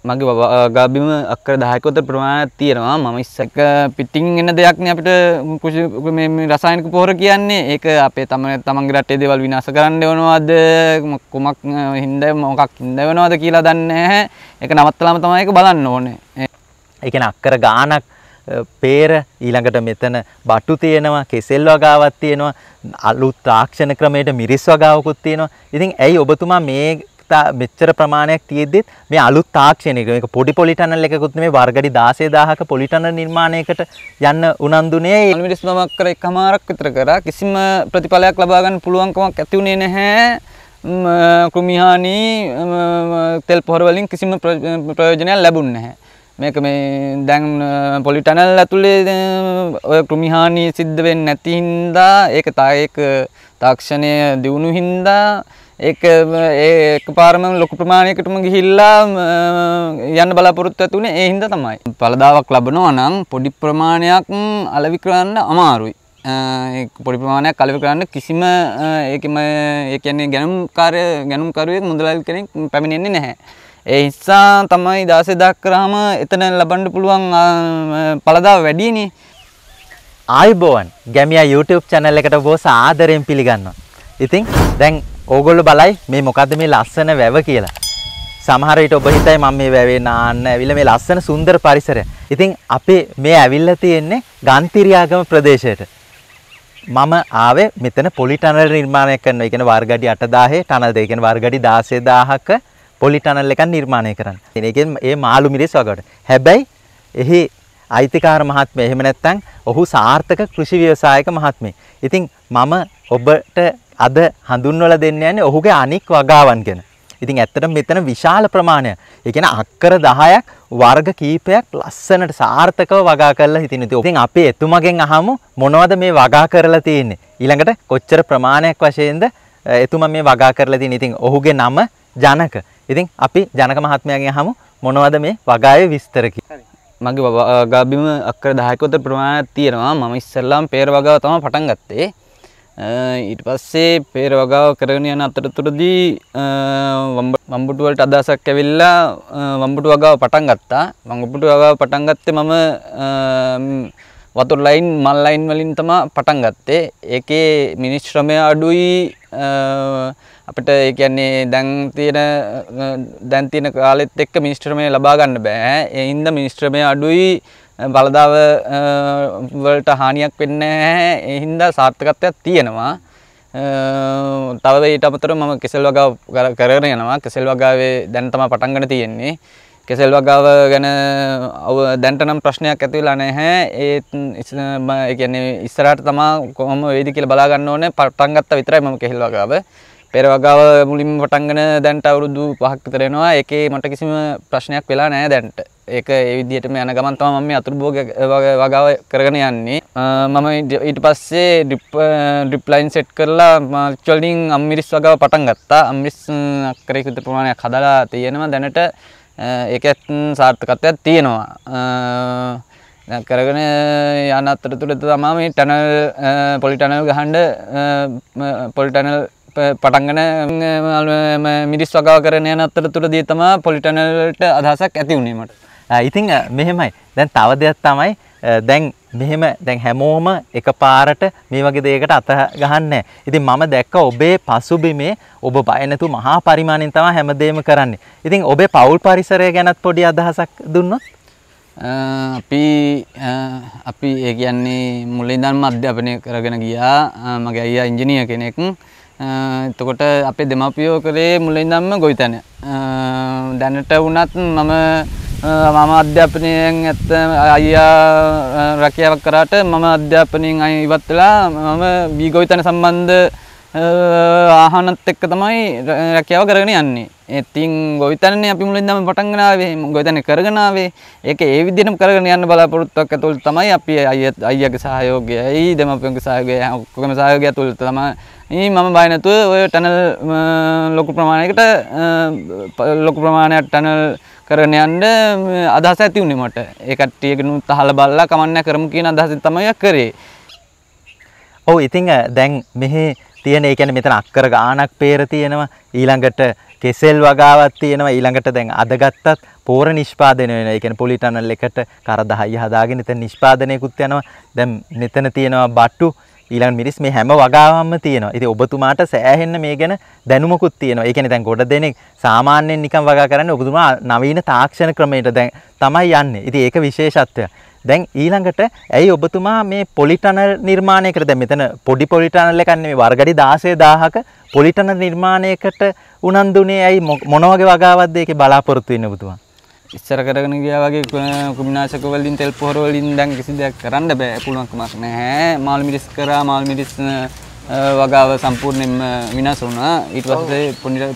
මගේ ගබිම අක්කර දහයකොත ප්‍රමාණයක් තියෙනවා මම ඉස්සක පිටින් එන්න දෙයක්න අපිට කුෂි රසායනික පොහොර කියන්නේ ඒක අපේ තම තමන්ගේ රටේ දේවල් විනාශ කරන්න වෙනවද කුමක් හින්ද මොකක් හින්ද වෙනවද කියලා දන්නේ නැහැ ඒක නවත්තලාම තමයි ඒක බලන්න ඕනේ ඒ කියන්නේ අක්කර ගානක් පේර ඊළඟට මෙතන බටු තියෙනවා කෙසෙල් වගාවක් තියෙනවා අලුත් තාක්ෂණ ක්‍රමයට මිරිස් වගාවකුත් තියෙනවා ඉතින් ඇයි ඔබතුමා මේ මෙච්චරතා මෙච්චර ප්‍රමාණයක් තියෙද්දිත් මේ අලුත් තාක්ෂණයක මේක පොඩි පොලි ටනල් එකකුත් නෙමෙයි වර්ගඩි 16000ක පොලි ටනල් නිර්මාණයකට යන්න උනන්දුනේ මිනිස් මමක් කර එකමාරක් විතර කරා කිසිම ප්‍රතිඵලයක් ලබා ගන්න පුළුවන්කමක් ඇති උනේ නැහැ කෘමිහානි තෙල් පොහොර වලින් කිසිම ප්‍රයෝජනයක් ලැබුණ නැහැ මේක මේ දැන් පොලි ටනල් ඇතුලේ ඔය කෘමිහානි සිද්ධ වෙන්නේ නැති හින්දා ඒක තා ඒක තාක්ෂණය දියුණු හින්දා එක ඒක පාරම ලොකු ප්‍රමාණයකටම ගිහිල්ලා යන්න බලාපොරොත්තු ඇතුනේ ඒ හින්දා තමයි. පළදාවක් ලබනවා නම් පොඩි ප්‍රමාණයක් අලෙවි කරන්න අමාරුයි. පොඩි ප්‍රමාණයක් අලෙවි කරන්න කිසිම ඒකම ඒ කියන්නේ ගැනුම්කාර ගැනුම්කරුවෙක් මුදලාලි කෙනෙක් පැමිණෙන්නේ නැහැ. ඒ නිසා තමයි 10000ක් කරාම එතන ලබන්න පුළුවන් පළදාව වැඩිනේ. ආයුබෝවන්. ගැමියා YouTube channel එකට බොහොම ආදරෙන් පිළිගන්නවා. ඉතින් දැන් ඕගොල්ලෝ බලයි මේ මොකද්ද මේ ලස්සන වැව කියලා. සමහර විට ඔබ හිතයි මම මේ වැවේ නාන්න ඇවිල්ලා මේ ලස්සන සුන්දර පරිසරය. ඉතින් අපේ මේ ඇවිල්ලා තියෙන්නේ ගන්තිරියාගම ප්‍රදේශයට. මම ආවේ මෙතන පොලි ටනල් නිර්මාණය කරනවා. ඒ කියන්නේ වර්ගඩි 8000 ටනල් දෙක. ඒ කියන්නේ වර්ගඩි 16000ක පොලි ටනල් එකක් නිර්මාණය කරන්න. ඒකෙන් ඒ මාළු මිරිස් වගට. හැබැයි එහි අයිතිකාර මහත්මය එහෙම නැත්නම් ඔහු සාර්ථක කෘෂි ව්‍යවසායක මහත්මේ. ඉතින් මම ඔබට අද හඳුන්වලා දෙන්න යන්නේ ඔහුගේ අනික් වගාවන් ගැන. ඉතින් ඇත්තටම මෙතන විශාල ප්‍රමාණයක්. ඒ කියන්නේ අක්කර 10ක් වර්ග කීපයක් ලස්සනට සාර්ථකව වගා කරලා හිටින්න. ඉතින් අපි එතුමගෙන් අහමු මොනවද මේ වගා කරලා තියෙන්නේ? ඊළඟට කොච්චර ප්‍රමාණයක් වශයෙන්ද එතුමා මේ වගා කරලා තියෙන්නේ? ඉතින් ඔහුගේ නම ජනක. ඉතින් අපි ජනක මහත්මයාගෙන් අහමු මොනවද මේ වගාවේ විස්තර කියලා. මගේ ගාබිම අක්කර 10ක උතර ප්‍රමාණයක් තියෙනවා. මම ඉස්සෙල්ලාම පෙර වගාව තමයි පටන් ගත්තේ. ඊට පස්සේ පේර වගාව කරගෙන යන අතරතුරදී වම්බුටුවලට අදහසක් ඇවිල්ලා වම්බුටු වගාව පටන් ගත්තා වංගුපුටු වගාව පටන් ගත්තේ මම වතුර ලයින් මල් ලයින් වලින් තමයි පටන් ගත්තේ ඒකේ මිනිස් ශ්‍රමය අඩුයි අපිට ඒ කියන්නේ දැන් තියෙන දැන් තියෙන කාලෙත් එක්ක මිනිස් ශ්‍රමය ලබා ගන්න බෑ ඒ හින්දා මිනිස් ශ්‍රමය අඩුයි බලදාව වලට හානියක් වෙන්නේ නැහැ. ඒ හින්දා සාර්ථකත්වයක් තියෙනවා. තව ඊට අමතරව මම කෙසෙල් වගාව කරගෙන යනවා. කෙසෙල් වගාවේ දැන් තමයි පටන් ගන්න තියෙන්නේ. කෙසෙල් වගාව ගැන දැන්ට නම් ප්‍රශ්නයක් ඇති වෙලා නැහැ. ඒත් ඒ කියන්නේ ඉස්සරහට තමයි කොහොම වෙයිද කියලා බලා ගන්න ඕනේ. පටන් ගත්තා විතරයි මම කෙහෙල් වගාව. පෙර වගාව මුලින්ම පටන් ගන්න දැන්ට අවුරුදු 5ක් විතර වෙනවා. ඒකේ මට කිසිම ප්‍රශ්නයක් වෙලා නැහැ දැන්ට. ඒක ඒ විදිහටම යන ගමන් තමයි මම මේ අතුරුභෝග වගාව කරගෙන යන්නේ. මම ඊට පස්සේ ඩ්‍රිප් ඩ්‍රිප් ලයින් සෙට් කරලා මාල්ච් වලින් අම්මිරිස් වගාව පටන් ගත්තා. අම්මිරිස් අක්කරයක විතර ප්‍රමාණයක් හදලා තියෙනවා දැනට ඒකත් සාර්ථකත්වයක් තියෙනවා. කරගෙන යන අතර තුළ තමා මේ ටැනල් පොලිටනල් ගහන්ඩ පොලිටනල් පටන්ගන මිරිස් වගා කරන යන අත්තර තුළ දී තමා පොලිටනල්ට අදහසක් ඇති වුණීමට ඉතිං මෙහෙමයි දැන් තව දෙයක් තමයි දැන් මෙහෙම දැන් හැමෝම එක පාරට මේ වගේ දෙයකට අත ගහන්න ඉතින් මම දැක්ක ඔබේ පසුබිමේ ඔබ බයනතු මහා පරිමාණයෙන් තම හැමදේම කරන්න ඉතින් ඔබේ පවුල් පරිසරය ගැනත් පොඩි අදහසක් දුන්නොත් අපි අපි ඒ කියන්නේ මුලින්දන් අධ්‍යාපනය කරගෙන ගියා මගේ අයියා ඉංජිනිය කෙනෙක් එතකොට අපේ දෙමපියෝ කරේ මුලින්දම්ම ගොවිතැන දැනට වුණත් මම මම අධ්‍යාපනයෙන් ඇත්ත අයියා රැකියාවක් කරාට මම අධ්‍යාපනයෙන් අයි ඉවත් වෙලා මම බීගොවිතන සම්බන්ධ ආහනත් එක්ක තමයි රැකියාව කරගෙන යන්නේ. ඉතින් ගොවිතැනනේ අපි මුලින්දම පටන් ගන්නාවේ ගොවිතැන කරගෙන ආවේ. ඒක ඒ විදිහටම කරගෙන යන්න බලාපොරොත්තුවක් ඇතුළත තමයි අපි අයියාගේ සහයෝගයයි දෙමව්පියන්ගේ සහයෝගය ඔක්කොම සහයෝගය ඇතුළත තමයි මම බය නැතුව ඔය ටනල් ලොකු ප්‍රමාණයකට ලොකු ප්‍රමාණයක් ටනල් කරන යන්න අදහස ඇති වුණේ මට. ඒ කට්ටියගෙනුත් අහලා බලලා කමන්න කරමු කියන අදහසෙන් තමයි කරේ. ඔව් ඉතින් දැන් මෙහි තියෙන ඒ කියන්නේ මෙතන අක්කර ගාණක් peer තියෙනවා. ඊළඟට කෙසෙල් වගාවක් තියෙනවා. ඊළඟට දැන් අද ගත්තත් පෝර නිෂ්පාදනය වෙනවා. ඒ කියන්නේ පොලිටනල් එකට කර 10යි හදාගෙන ඉතින් නිෂ්පාදනයකුත් යනවා. දැන් මෙතන තියෙනවා බටු ඊළඟ මිරිස් මේ හැම වගාවක්ම තියෙනවා. ඉතින් ඔබතුමාට සෑහෙන්න මේ ගැන දැනුමකුත් තියෙනවා. ඒ කියන්නේ දැන් ගොඩ දෙනෙක් සාමාන්‍යයෙන් නිකන් වගා කරන්නේ ඔබතුමා නවීන තාක්ෂණ ක්‍රමයට දැන් තමයි යන්නේ. ඉතින් ඒක විශේෂත්වය. දැන් ඊළඟට ඇයි ඔබතුමා මේ පොලිටනර් නිර්මාණය කරද මෙතන පොඩි පොලිටනල් එකක් නෙමෙයි වර්ගඩි 16000ක පොලිටනර් නිර්මාණයකට උනන්දුනේ ඇයි මොන වගේ වගාවක්ද ඒකේ බලාපොරොත්තු වෙන්නේ ඔබතුමා? ඉස්සර කරගෙන ගියා වගේ කුමිනාශක වලින් තෙල් පොහොර වලින් දැන් කිසි දෙයක් කරන්න බෑ පුළුවන්කමක් නැහැ මාළු මිරිස් කරා මාළු මිරිස් වගාව සම්පූර්ණයෙන්ම විනාශ වුණා ඊට පස්සේ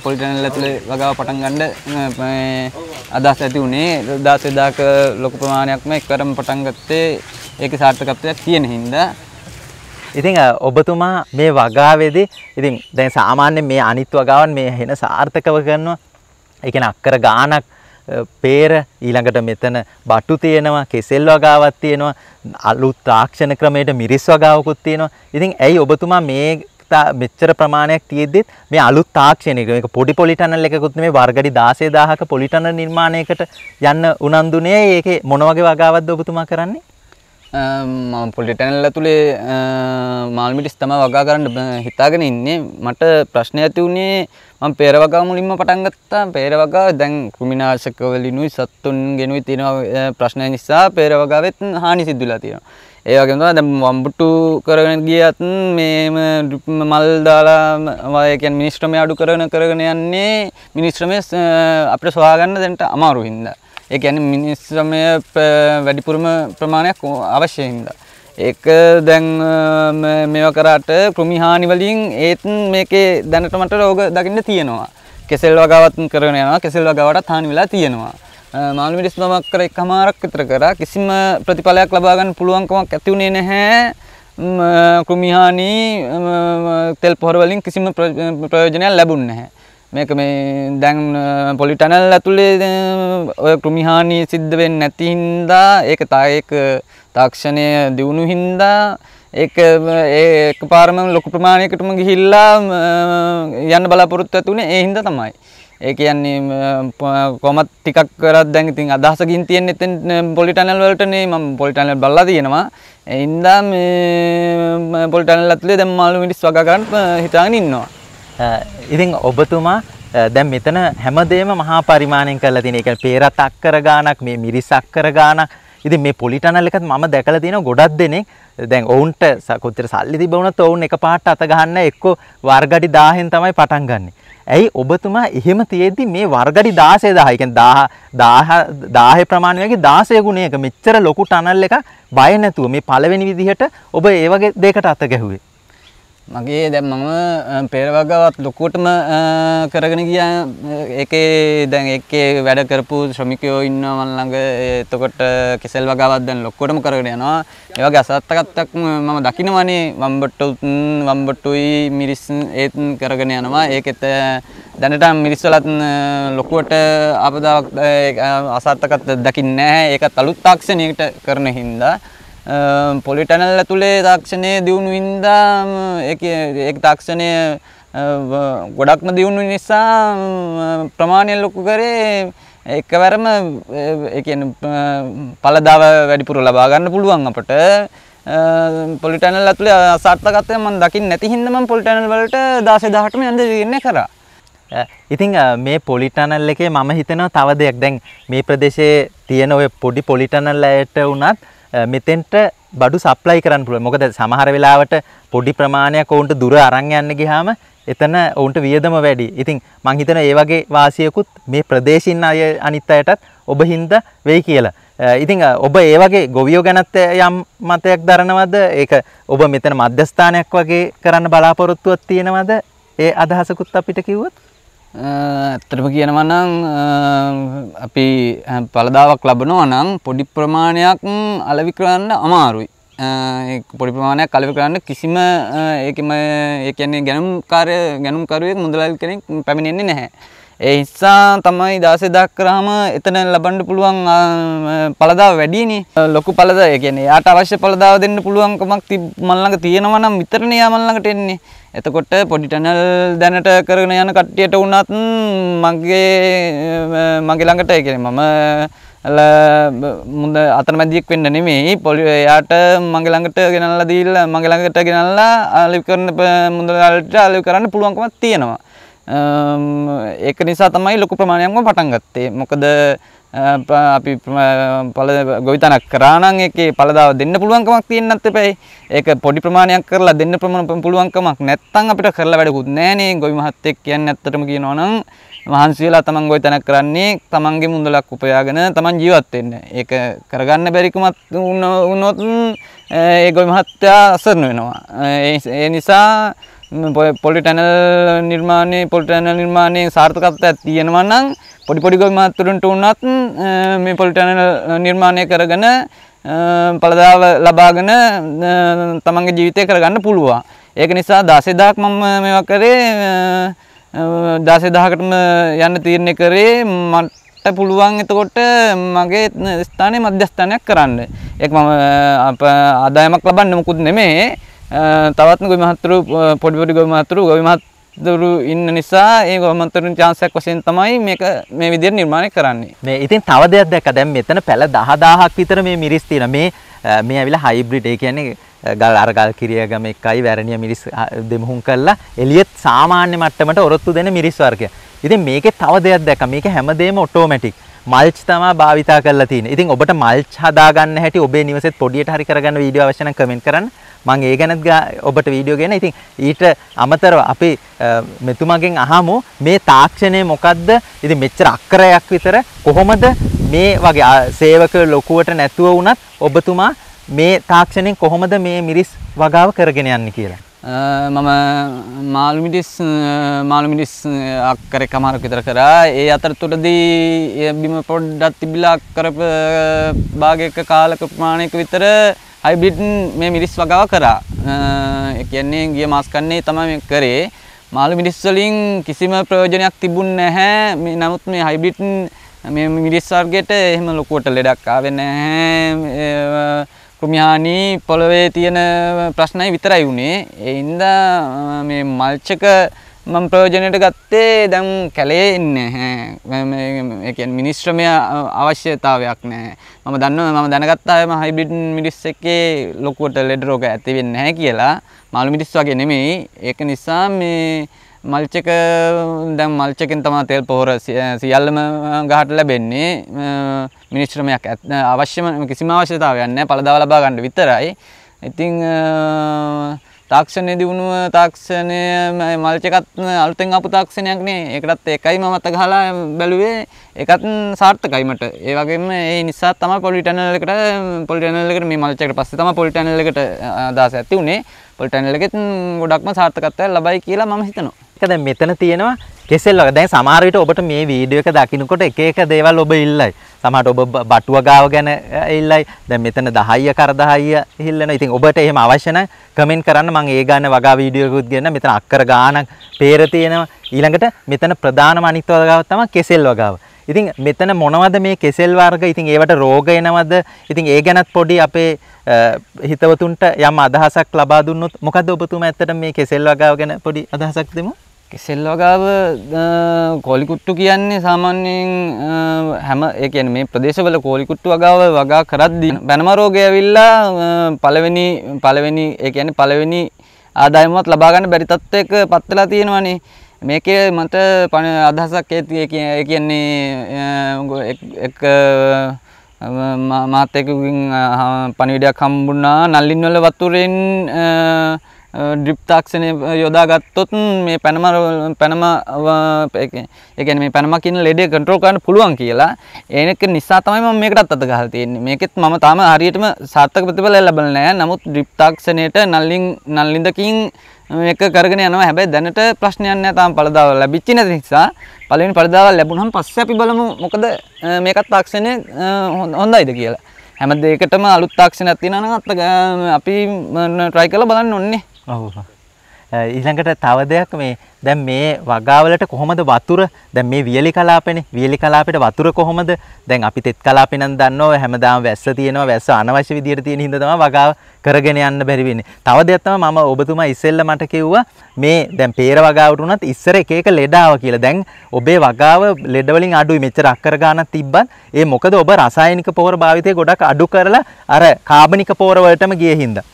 පොලිටනල් ඇතුලේ වගාව පටන් ගන්න අදහස් ඇති වුණේ 12000ක ලොකු ප්‍රමාණයක්ම එකවරම පටන් ගත්තේ ඒකේ සාර්ථකත්වයක් තියෙන හින්දා ඉතිං ඔබතුමා මේ වගාවේදී ඉතින් දැන් සාමාන්‍ය මේ අනිත් වගාවන් මේ හෙන සාර්ථකව කරනවා එකන අක්කර ගානක් පේර ඊළඟට මෙතන බටු තියෙනවා කෙසෙල් වගාවක් තියෙනවා අලුත් තාක්ෂණ ක්‍රමයට මිරිස් වගාවකුත් තියෙනවා. ඉතින් ඇයි ඔබතුමා මේ මෙච්චර ප්‍රමාණයක් තියෙද්දිත් මේ අලුත් තාක්ෂණයක මේක පොඩි පොලිටනල් එකකුත් නෙමෙයි වර්ගඩි 16000ක පොලිටනල් නිර්මාණයකට යන්න උනන්දුනේ. ඒකේ මොන වගේ වගාවක්ද ඔබතුමා කරන්නේ? මම පොලිටැනල්ල තුළේ මාල්මිටිස් තම වගා කරන්න හිතාගෙන ඉන්නේ මට ප්‍රශ්න ඇති වුණේ මම පේරවගා මුලින්ම පටන්ගත්තා පේරවගා දැන් කෘමිනාශකවලිනුයි සත්තුන් ගෙනුයි තියෙනවා ප්‍රශ්නය නිසා පේරවගාවත් හානි සිද්ධලා තියෙනවා ඒවගේම දැම් වම්බුට්ටු කරගෙන ගියත් මේම මල් දාලා වායකැන් මිනිස්ත්‍රමය අඩු කරන කරගෙන යන්නේ මිනිස්ත්‍රමය අපට ස්වාගන්න දැන්ට අමාරු හින්දා ඒ කියන්නේ මිනිස් ශ්‍රමය වැඩිපුරම ප්‍රමාණයක් අවශ්‍ය හින්දා. ඒක දැන් මේව කරාට කෘමි හානි වලින් ඒත් මේකේ දැනට මට රෝග දකින්න තියෙනවා. කෙසෙල් වගාවත් කරගෙන යනවා. කෙසෙල් වගාවටත් හානි වෙලා තියෙනවා. මාළු මිරිස් නමක් කර එකමාරක් විතර කරා. කිසිම ප්‍රතිඵලයක් ලබා ගන්න පුළුවන්කමක් ඇති වුණේ නැහැ. කෘමි හානි තෙල් පොහොර වලින් කිසිම ප්‍රයෝජනයක් ලැබුණේ නැහැ. මේක මේ දැන් පොලිටනල් ඇතුලේ ඔය කෘමිහානි සිද්ධ වෙන්නේ නැති හින්දා ඒක තා ඒක තාක්ෂණය දියුණු හින්දා ඒක ඒක පාරම ලොකු ප්‍රමාණයකටම ගිහිල්ලා යන්න බලාපොරොත්තු ඇතුනේ ඒ හින්දා තමයි. ඒ කියන්නේ කොමත් ටිකක් කරත් දැන් ඉතින් අදහසකින් තියෙන ඉතින් පොලිටනල් වලටනේ මම පොලිටනල් බලලා තියෙනවා. ඒ හින්දා මේ පොලිටනල් ඇතුලේ දැන් මාළු මිනිස් වගා ගන්න හිතාගෙන ඉන්නවා. ඉතින් ඔබතුමා දැන් මෙතන හැමදේම මහා පරිමාණයෙන් කරලා තියෙන. ඒ කියන්නේ peerat අක්කර ගානක්, මේ මිරිස් අක්කර ගානක්. ඉතින් මේ පොලිටනල් එකත් මම දැකලා තියෙනවා ගොඩක් දෙනෙක්. දැන් ඔවුන්ට කොච්චර සල්ලි තිබුණත් ඔවුන් එකපාරට අත ගහන්න එක්ක වර්ගඩි 1000න් තමයි පටන් ගන්නෙ. ඇයි ඔබතුමා එහෙම තියෙද්දි මේ වර්ගඩි 16000, ඒ කියන්නේ 1000 ප්‍රමාණය වගේ 16 ගුණයක මෙච්චර ලොකු ටනල් එකක් බය නැතුව මේ පළවෙනි විදිහට ඔබ ඒ වගේ දෙයකට අත ගැහුවේ? මගේ දැන් මම පෙරවගාවත් ලොකුවටම කරගෙන ගියා ඒකේ දැන් ඒකේ වැඩ කරපු ශ්‍රමිකයෝ ඉන්නවා මන් ළඟ එතකොට කෙසල් වගාවත් දැන් ලොකුවටම කරගෙන යනවා ඒ වගේ අසත්කත්වයක් මම දකිනවනේ වම්බට්ටුත් වම්බට්ටුයි මිරිස් ඒත් කරගෙන යනවා ඒකෙත් දැනට මිරිස් වලත් ලොකුවට ආපදාවක් අසත්කත්වයක් දකින්නේ නැහැ ඒකත් අලුත් තාක්ෂණයකට කරන හින්දා පොලිටනල් ඇතුළේ තාක්ෂණය දියුණු ඉන්දා එක් තාක්ෂණය ගොඩක්ම දියුණු නිසා ප්‍රමාණය ලොක්කු කරේ එකවරම පලදාව වැඩිපුර ලබා ගන්න පුළුවන් අපට පොලිටනල් ඇතුළේ අසාර්ථකත්වය මන් දකින්න නැති හින්දම පොලිටනල් වලට දාසේ දහටම යඳ විරණය කරා ඉතිං මේ පොලිටනල් එකේ මම හිතනව තව දෙයක් දැන් මේ ප්‍රදේශයේ තියෙන ඔය පොඩි පොලිටනල් ඇයට වුණත් මෙතෙන්ට බඩු සප්ලයි කරන්න පුළුවන්. මොකද සමහර වෙලාවට පොඩි ප්‍රමාණයක් ඔවුන්ට දුර අරන් යන්න ගියාම එතන ඔවුන්ට වියදම වැඩි. ඉතින් මං හිතන ඒ වගේ වාසියකුත් මේ ප්‍රදේශින් අය අනිත් අයටත් ඔබ හින්දා වෙයි කියලා. ඉතින් ඔබ ඒ වගේ ගොවියෝ ගැනත් යම් මතයක් දරනවද? ඒක ඔබ මෙතන මධ්‍යස්ථානයක් වගේ කරන්න බලාපොරොත්තුවක් තියෙනවද? ඒ අදහසකුත් අපිට කිව්වොත් ඇත්තටම කියනවනම් අපි පළදාවක් ලබනවා නම් පොඩි ප්‍රමාණයක් අලවි කරන්න අමාරුයි. පොඩි ප්‍රමාණයක් අලවි කරන්න කිසිම ඒකම ඒ කියන්නේ ගැනුම්කාරය ගැනුම්කරුවෙක් මුදලාලි කෙනෙක් පැමිණෙන්නේ නැහැ. ඒ නිසා තමයි 10000ක් කරාම එතන ලබන්න පුළුවන් පළදාව වැඩිනේ. ලොකු පළදාව ඒ කියන්නේ යාට අවශ්‍ය පළදාව දෙන්න පුළුවන් කමක් මල් ළඟ තියෙනවා නම් විතරනේ යා මල් ළඟට එන්නේ. එතකොට පොඩි ටනල් දැනට කරගෙන යන කට්ටියට වුණත් මගේ මගේ ළඟට ඒ කියන්නේ මම මුද අතරමැදියෙක් වෙන්න නෙමෙයි පොලි එයාට මගේ ළඟට ගෙනල්ලා දීලා මගේ ළඟට ගෙනල්ලා ආලිව් කරන මුදල් වලට ආලිව් කරන්න පුළුවන්කමක් තියෙනවා ඒක නිසා තමයි ලොකු ප්‍රමාණයක්ම පටන් ගත්තේ. මොකද අපි පළ ගොවිතැනක් කරා නම් ඒකේ පළදාව දෙන්න පුළුවන්කමක් තියෙන්නත් එපැයි. ඒක පොඩි ප්‍රමාණයක් කරලා දෙන්න පුළුවන්කමක් නැත්නම් අපිට කරලා වැඩකුත් නැහනේ. ගොවි මහත්තයෙක් කියන්නේ ඇත්තටම කියනවා නම් මහන්සි වෙලා තමන් ගොවිතැනක් කරන්නේ තමන්ගේ මුදලක් උපයාගෙන තමන් ජීවත් වෙන්න. ඒක කරගන්න බැරිකමත් වුණොත් ඒ ගොවි මහත්තයා අසරණ වෙනවා. ඒ නිසා පොලි ටැනල් නිර්මාණය පොලි ටැනල් නිර්මාණය සාර්ථකත්වයක් තියෙනවනම් පොඩි පොඩිගොල් මහත්තුරුන්ට වුණත් මේ පොලි ටැනල් නිර්මාණය කරගෙන පළදාව ලබාගෙන තමන්ගේ ජීවිතය කරගන්න පුළුවන්. ඒක නිසා දසෙදාක් මම මේවා කරේ දසෙදාහකටම යන්න තීරණය කරේ මට මට පුළුවන් එතකොට මගේ ස්ථානයේ මධ්‍යස්ථානයක් කරන්න. ඒක මම අප ආදායමක් ලබන්න මුකුත් නෙමෙයි. තවත් ගොවි මහතුරු පොඩි පොඩි ගොවි මහතුරු ගොවි මහතුරු ඉන්න නිසා ඒ ගොවි මහතුරුන් chance එකක් වශයෙන් තමයි මේක මේ විදිහට නිර්මාණය කරන්නේ. මේ ඉතින් තව දෙයක් දැක්ක දැන් මෙතන පැල 10000ක් විතර මේ මිරිස් තියෙන මේ මේ ඇවිල්ලා හයිබ්‍රිඩ් ඒ කියන්නේ ගල් අරගල් කිරියගම එකයි වැරණිය මිරිස් දෙමුහුම් කරලා එළියත් සාමාන්‍ය මට්ටමට ඔරොත්තු දෙන මිරිස් වර්ගය. ඉතින් මේකේ තව දෙයක් දැක්කා. මේක හැමදේම ඔටෝමැටික්. මල්ච් තමයි භාවිතා කරලා තියෙන්නේ. ඉතින් ඔබට මල්ච් හදාගන්න හැටි ඔබේ නිවසේත් පොඩියට හරි කරගන්න වීඩියෝ අවශ්‍ය නම් කමෙන්ට් කරන්න. මං ඒ ගැනත් ඔබට වීඩියෝ ගෙන ඉතින් ඊට අමතරව අපි මෙතුමගෙන් අහමු මේ තාක්ෂණය මොකක්ද ඉති මෙච්චර අක්කරයක් විතර කොහොමද මේ වගේ සේවක ලොකුවට නැතුව වුණත් ඔබතුමා මේ තාක්ෂණයෙන් කොහොමද මේ මිරිස් වගාව කරගෙන යන්න කියලා. මම මාල්මිටිස් මාල්මිටිස් අක්කර කමාරක් විතර කරා ඒ අතර තුරදී බිම පොඩ්ඩත් තිබිලා අක්කර භාගයක කාලක ප්‍රමාණයක විතර හයිබ්‍රිඩ් මේ මිරිස් වගාව කරා. කියන්නේ ගිය මාස් කන්නේ තමයි කරේ. මාළු මිරිස් වලින් කිසිම ප්‍රයෝජනයක් තිබුණ නැහැ. නමුත් මේ හයිබ්‍රිඩ් මේ මිරිස් වර්ගයට එහෙම ලොකුවට ලෙඩක් ආවේ නැහැ. කුමිහානි පොළවේ තියෙන ප්‍රශ්නයි විතරයි උනේ. ඒ හින්දා මේ මල්චක මම ප්‍රයෝජනයට ගත්තේ දැම් කැලේ ඉන්න එකෙන් මිනිස්ශ්‍රමය අවශ්‍යතාවයක් නෑ මම දන්න ම දැනගත්තාම හයිබිට් මිනිස් එකේ ලොකුවට ලෙඩරෝග ඇතිවෙන්න හැ කියලා මාළු මිනිස් වගේ නෙමෙයි ඒක නිසා මේ මල්චක දැම් මල්චකින් තමා තෙල් පොහොර සියල්ලම ගහට ලැබෙන්නේ මිනිස්ශ්‍රමයක් ඇත් අවශ්‍යම කිසිම අවශ්‍යතාවයන්න පළදාව ලබා ගණ්ඩ විතරයි ඉතිං තාක්ෂණය දියුණුව තාක්ෂණය මල්චකත් අලුතෙන් අප තාක්ෂණයක් නේ එකටත් එකයි මමත ගහලා බැලුවේ එකත් සාර්ථකයිමට ඒ වගේම ඒ නිසා තම පොලිටනලකට පොලිටනලකට මේ මල්චකට පස්සේ තම පොලිටනලකට අදහස ඇති වුණේ පොලිටනලකෙත් ගොඩක්ම සාර්ථකත්වයක් ලබයි කියලා මම හිතනවා එක දැන් මෙතන තියෙනවා කෙසෙල් වගේ. දැන් සමහර විට ඔබට මේ වීඩියෝ එක දකිනකොට එක එක දේවල් ඔබ ඉල්ලයි. සමහරට ඔබ බටුව ගාව ගැන ඉල්ලයි. දැන් මෙතන 10ය කර 10ය ඉල්ලනවා. ඉතින් ඔබට එහෙම අවශ්‍ය නම් කමෙන්ට් කරන්න මම ඒ ගන්න වගා වීඩියෝ එකකුත් ගන්න. මෙතන අක්කර ගානක් peer තියෙනවා. ඊළඟට මෙතන ප්‍රධානම අනිත් වගාව තමයි කෙසෙල් වගාව. ඉතින් මෙතන මොනවද මේ කෙසෙල් වර්ග ඉතින් ඒවට රෝග එනවද ඉතින් ඒ ගැනත් පොඩි අපේ හිතවතුන්ට යම් අදහසක් ලබා දුන්නොත් මොකද ඔබතුම ඇත්තට මේ කෙසෙල් වගාව ගැන පොඩි අදහසක් දෙමු කෙසෙල් වගාව කෝලිකුට්ටු කියන්නේ සාමාන්‍යයෙන් හැම ඒ කියන්නේ මේ ප්‍රදේශවල කෝලිකුට්ටු වගාව වගා කරද්දී බැනම රෝගය ඇවිල්ලා පළවෙනි පළවෙනි ඒ කියන්නේ පළවෙනි ආදායමවත් ලබා ගන්න බැරි තත්ත්වයක පත් වෙලා තියෙනවානේ මේකේ මට අදහසක් ඒ කියන්නේ එක මාත් එක්කකින් පණිවිඩයක් හම්බුණා නල්ලින් වල වතුරෙන් ඩ්‍රිප් තාක්ෂණය යොදා ගත්තොත් මේ පැනම පැනම එකන මේ පැනමකින්න ලෙඩේ කටරෝ කරන්න පුළුවන් කියලා ඒනක නිසා තමයි ම මේකටත් අත ගහල් තියන්නේ මේකෙත් ම තාම හරියටම සාර්ථක ප්‍රතිඵල ලැබල නෑ නමුත් ඩ්‍රිප් තාක්ෂණයට නල්ලින් නල්ලින්දකින් එක කරගෙන යනවා හැබැයි දැනට ප්‍රශ්නයක් නැහැ තාම පළදාව ලැබිච්ච නැති නිසා පළවෙනි පළදාව ලැබුණාම පස්සේ අපි බලමු මොකද මේකත් තාක්ෂණය හොඳයිද කියලා. හැම දෙයකටම අලුත් තාක්ෂණයක් තියෙනවා නම් අපි ට්‍රයි කරලා බලන්න ඕනේ. ඔව්. ඊළඟට තව දෙයක් මේ දැන් මේ වගාවලට කොහොමද වතුර දැන් මේ වියලි කලාපනේ වියලි කලාපෙට වතුර කොහොමද දැන් අපි තෙත් කලාපේ නම් දන්නවා හැමදාම වැස්ස තියෙනවා වැස්ස අනවශ්‍ය විදියට තියෙන හින්දා තමයි වගාව කරගෙන යන්න බැරි වෙන්නේ. තව දෙයක් තමයි මම ඔබතුමා ඉස්සෙල්ල මට කිව්වා මේ දැන් පේර වගාවට උනත් ඉස්සර එක එක ලෙඩ ආවා කියලා. දැන් ඔබේ වගාව ලෙඩ වලින් අඩුයි මෙච්චර අක්කර ගානක් තිබ්බත් ඒ මොකද ඔබ රසායනික පොහොර භාවිතය ගොඩක් අඩු කරලා අර කාබනික පොහොර වලටම ගිය හින්දා.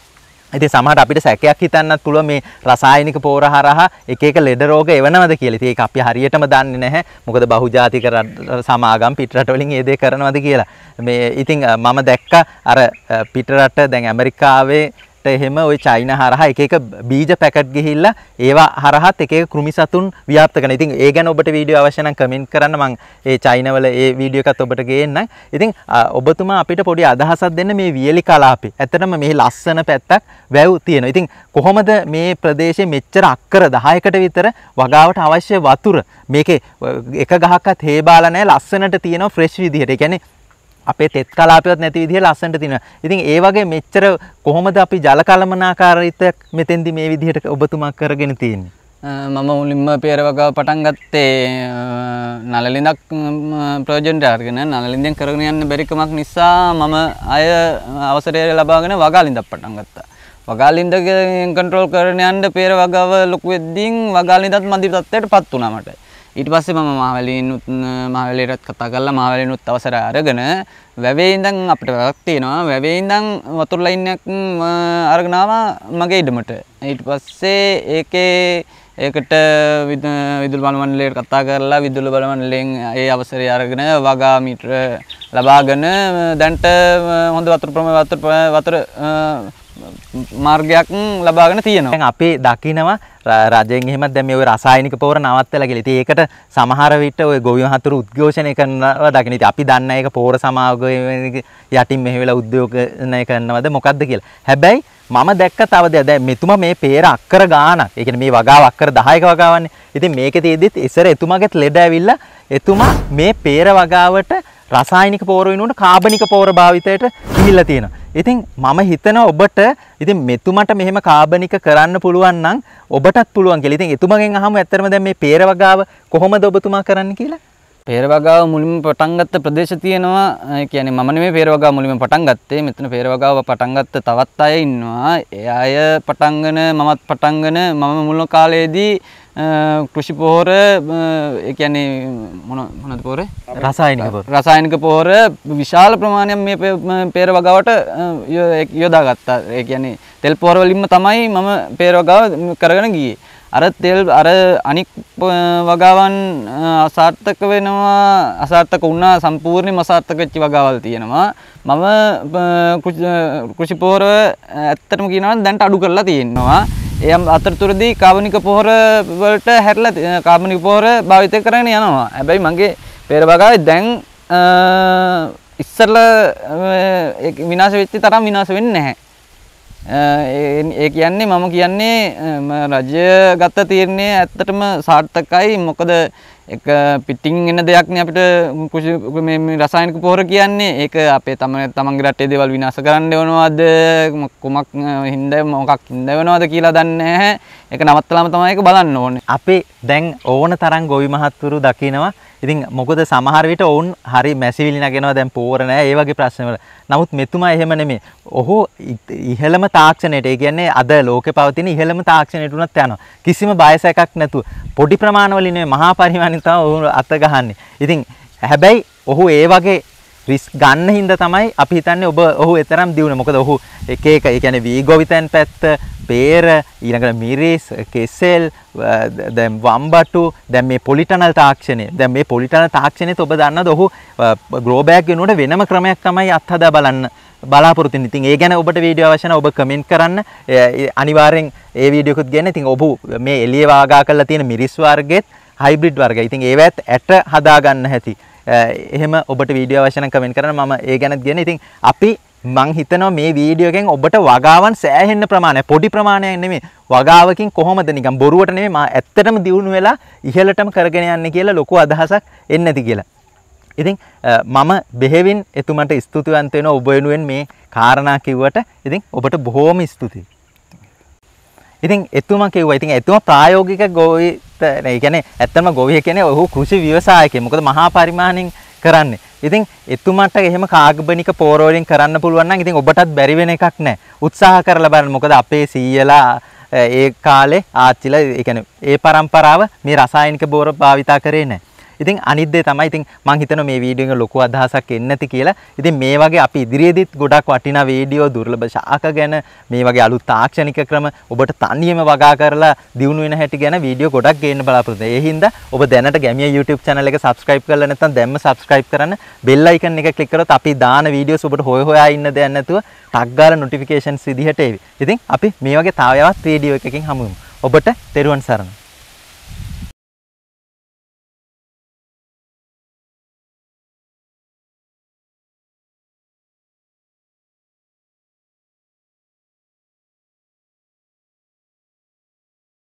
ඉතින් සමහර අපිට සැකයක් හිතන්නත් පුළුවන් මේ රසායනික පෝර හරහා එක එක ලෙඩ රෝග එවනවද කියලා. ඉතින් ඒක අපි හරියටම දන්නේ නැහැ. මොකද බහුජාතික සමාගම් පිටරට වලින් ඒ දේ කරනවද කියලා. මේ ඉතින් මම දැක්ක අර පිටරට දැන් ඇමරිකාවේ පැකට් එහෙම ওই චයින හරහා එක එක බීජ පැකට් ගිහිල්ලා ඒවා හරහත් එක එක කෘමි සතුන් ව්‍යාප්ත කරන. ඉතින් ඒ ගැන ඔබට වීඩියෝ අවශ්‍ය නම් කමෙන්ට් කරන්න මම ඒ චයින වල ඒ වීඩියෝ එකත් ඔබට ගේන්නම්. ඉතින් ඔබතුමා අපිට පොඩි අදහසක් දෙන්න මේ වියලි කලාපේ. ඇත්තටම මේ ලස්සන පැත්තක් වැව් තියෙනවා. ඉතින් කොහොමද මේ ප්‍රදේශයේ මෙච්චර අක්කර 10කට විතර වගාවට අවශ්‍ය වතුර මේකේ එක ගහක්වත් හේබාලා නැහැ ලස්සනට තියෙනවා ෆ්‍රෙෂ් විදිහට. ඒ කියන්නේ අපේ තෙත් කලාපයවත් නැති විදිහ ලස්සනට තියෙනවා. ඉතින් ඒ වගේ මෙච්චර කොහොමද අපි ජල කලමනාකාරීත්වයක් මෙතෙන්දි මේ විදිහට ඔබතුමා කරගෙන තියෙන්නේ? මම මුලින්ම පේරවගාව පටන් ගත්තේ නලලින්දක් ප්‍රෝජෙන්ට් අරගෙන නලලින්දෙන් කරගෙන යන්න බැරිකමක් නිසා මම අය අවසරය ලබාගෙන වගාලින්දක් පටන් ගත්තා. වගාලින්දගෙන් කන්ට්‍රෝල් කරගෙන යන්න පේරවගාව ලොකු වෙද්දී වගාලින්දත් මදි තත්ත්වයට පත් වුණා මට. ඊට පස්සේ මම මහවැලිනුත් මහවැලියටත් කතා කරලා මහවැලිනුත් අවසර අරගෙන වැවේ ඉඳන් අපිට වැවක් තියෙනවා වැවේ ඉඳන් වතුර ලයින් එකක් අරගෙන ආවා මගේ ඉඩමට ඊට පස්සේ ඒකේ ඒකට විදුල බලමණ්ඩලයට කතා කරලා විදුල බලමණ්ඩලයෙන් ඒ අවසරය අරගෙන වගා මීටර ලබාගෙන දැන්ට හොඳ වතුර ප්‍රමාණය වතුර වතුර මාර්ගයක් ලබාගෙන තියෙනවා. අපි දකිනවා රජෙන් එහෙම දැන් මේ ওই රසායනික පොවර නවත්තලා කියලා. ඉතින් ඒකට සමහර විට ওই ගොවියන් හතුරු උද්ඝෝෂණය කරනවා දකින්න. ඉතින් අපි දන්න ඒක පොවර සමාගමේ යටින් මෙහෙ වෙලා උද්ඝෝෂණය කරනවද මොකද්ද කියලා. හැබැයි මම දැක්ක තව දෙයක්. දැන් මෙතුමා මේ peer අක්කර ගානක්. ඒ කියන්නේ මේ වගාව අක්කර 10ක වගාවන්නේ. ඉතින් මේකේ තියෙද්දිත් ඉස්සර එතුමාගෙත් ලෙඩ ඇවිල්ලා එතුමා මේ peer වගාවට රසායනික පෝර වෙනුවට කාබනික පෝර භාවිතයට ගිහිල්ලා තියෙනවා. ඉතින් මම හිතන ඔබට ඉතින් මෙතුමට මෙහෙම කාබනික කරන්න පුළුවන් නම් ඔබටත් පුළුවන් කියලා. ඉතින් එතුමගෙන් අහමු ඇත්තටම දැන් මේ පේරවගාව කොහොමද ඔබතුමා කරන්න කියලා? පේරවගාව මුලින්ම පටන් ගත්ත ප්‍රදේශ තියෙනවා කියන්නේ මම නෙමෙයි පේරවගාව මුලින්ම පටන් ගත්තේ මෙතන පේරවගාව පටන් ගත්ත තවත් අය ඉන්නවා ඒ අය පටන්ගෙන මමත් පටන්ගෙන මම මුල කාලයේදී කෘෂි පොහොර එකන්නේ මොන මොනද පොර රසායනික රසායනික පොහොර විශාල ප්‍රමාණයක් මේ පේර වගාවට යොදා ගත්තා ඒ කියන්නේ තෙල් පොහොර වලින්ම තමයි මම පේර වගාව කරගෙන ගියේ අර තෙල් අර අනික් වගාවන් අසාර්ථක වෙනවා අසාර්ථක වුණා සම්පූර්ණයෙන්ම අසාර්ථක වෙච්ච වගාවල් තියෙනවා මම කෘෂි පොහොර ඇත්තටම කියනවා දැන්ට අඩු කරලා තියෙනවා යම් අතරතුරදී කාබනික පොහොර වලට හැරලා කාබනික පොහොර භාවිත කරගෙන යනවා. හැබැයි මගේ පෙරබගාවේ දැන් ඉස්සරලා විනාශ වෙච්ච තරම් විනාශ වෙන්නේ නැහැ. ඒ කියන්නේ මම කියන්නේ රජය ගත්ත තීරණය ඇත්තටම සාර්ථකයි මොකද එක පිටින් එන දෙයක්න අපිට කුෂි රසායනික පොහොර කියන්නේ ඒක අපේ තම තමන්ගේ රටේ දේවල් විනාශ කරන්න වෙනවද කුමක් හින්ද මොකක් හින්ද වෙනවද කියලා දන්නේ නැහැ ඒක නවත්තලාම තමයි ඒක බලන්න ඕනේ අපි දැන් ඕන තරම් ගොවි මහත්තුරු දකිනවා ඉතින් මොකද සමහර විට ඔවුන් හරි මැසිවිලි නගෙනවා දැන් පෝර නෑ ඒ වගේ ප්‍රශ්නවල. නමුත් මෙතුමා එහෙම නෙමෙයි. ඔහු ඉහළම තාක්ෂණයට, ඒ කියන්නේ අද ලෝකේ පවතින ඉහළම තාක්ෂණයට උනත් යනවා. කිසිම බයසයක් නැතුව පොඩි ප්‍රමාණවලින් නෙමෙයි මහා පරිමාණින් තමයි ඔහු අත ගහන්නේ. ඉතින් හැබැයි ඔහු ඒ වගේ රිස් ගන්න හින්දා තමයි අපි හිතන්නේ ඔබ ඔහු එතරම් දියුණු. මොකද ඔහු එක එක ඒ කියන්නේ වීගොවිතැන් පැත්ත, peer, ඊළඟට මිරිස්, කෙසෙල්, දැන් වම්බටු, දැන් මේ පොලිටනල් තාක්ෂණය. දැන් මේ පොලිටනල් තාක්ෂණයත් ඔබ දන්නද ඔහු ග්‍රෝ බෑග් වෙනුවට වෙනම ක්‍රමයක් තමයි අත්හදා බලන්න බලාපොරොත්තුෙන්. ඉතින් ඒ ගැන ඔබට වීඩියෝ අවශ්‍ය නම් ඔබ කමෙන්ට් කරන්න. අනිවාර්යෙන් ඒ වීඩියෝ එකත් ගන්න. ඉතින් ඔබ මේ එළිය වාගා කරලා තියෙන මිරිස් වර්ගෙත් හයිබ්‍රිඩ් වර්ගය. ඉතින් ඒවත් ඇට හදාගන්න හැටි එහෙම ඔබට වීඩියෝ අවශ්‍ය නම් කමෙන්ට් කරන්න මම ඒ ගැනත් කියන. ඉතින් අපි මං හිතනවා මේ වීඩියෝ එකෙන් ඔබට වගාවන් සෑහෙන්න ප්‍රමාණයක් පොඩි ප්‍රමාණයක් නෙමෙයි. වගාවකින් කොහොමද නිකන් බොරුවට නෙමෙයි මා ඇත්තටම දියුණු වෙලා ඉහළටම කරගෙන යන්නේ කියලා ලොකු අදහසක් එන්නේ නැති කියලා. ඉතින් මම බෙහෙවින් එතුමන්ට ස්තුතිවන්ත වෙනවා ඔබ වෙනුවෙන් මේ කාරණා කිව්වට. ඉතින් ඔබට බොහොම ස්තුතියි. ඉතින් එතුමා කිව්වා. ඉතින් එතුමා ප්‍රායෝගික ගොවි ඒ කියන්නේ ඇත්තම ගොවිය කියන්නේ ඔහු කෘෂි ව්‍යවසායකයෙක්. මොකද මහා පරිමාණෙන් කරන්නේ. ඉතින් එතුමාට එහෙම කාබනික පෝරෝලින් කරන්න පුළුවන් නම් ඉතින් ඔබටත් බැරි වෙන එකක් නැහැ. උත්සාහ කරලා බලන්න. මොකද අපේ සීයලා ඒ කාලේ ආච්චිලා ඒ කියන්නේ ඒ પરම්පරාව මේ රසායනික බෝර භාවිතා කරේ නැහැ. ඉතින් අනිද්දේ තමයි ඉතින් මං හිතනවා මේ වීඩියෝ එක ලොකු අදහසක් එන්නේ නැති කියලා. ඉතින් මේ වගේ අපි ඉදිරියේදීත් ගොඩක් වටිනා වීඩියෝ දුර්ලභ ශාක ගැන මේ වගේ අලුත් තාක්ෂණික ක්‍රම ඔබට තනියම වගා කරලා දියුණු වෙන හැටි ගැන වීඩියෝ ගොඩක් ගේන්න බලාපොරොත්තු වෙනවා. ඒ හින්දා ඔබ දැනට ගැමිය YouTube channel එක subscribe කරලා නැත්නම් දැම්ම subscribe කරන්න bell icon එක click කරොත් අපි දාන වීඩියෝස් ඔබට හොය හොයා ඉන්න දෙයක් නැතුව ටක් ගාලා notifications විදිහට එවි. ඉතින් අපි මේ වගේ තාවයවත් වීඩියෝ එකකින් හමුවෙමු. ඔබට තෙරුවන් සරණයි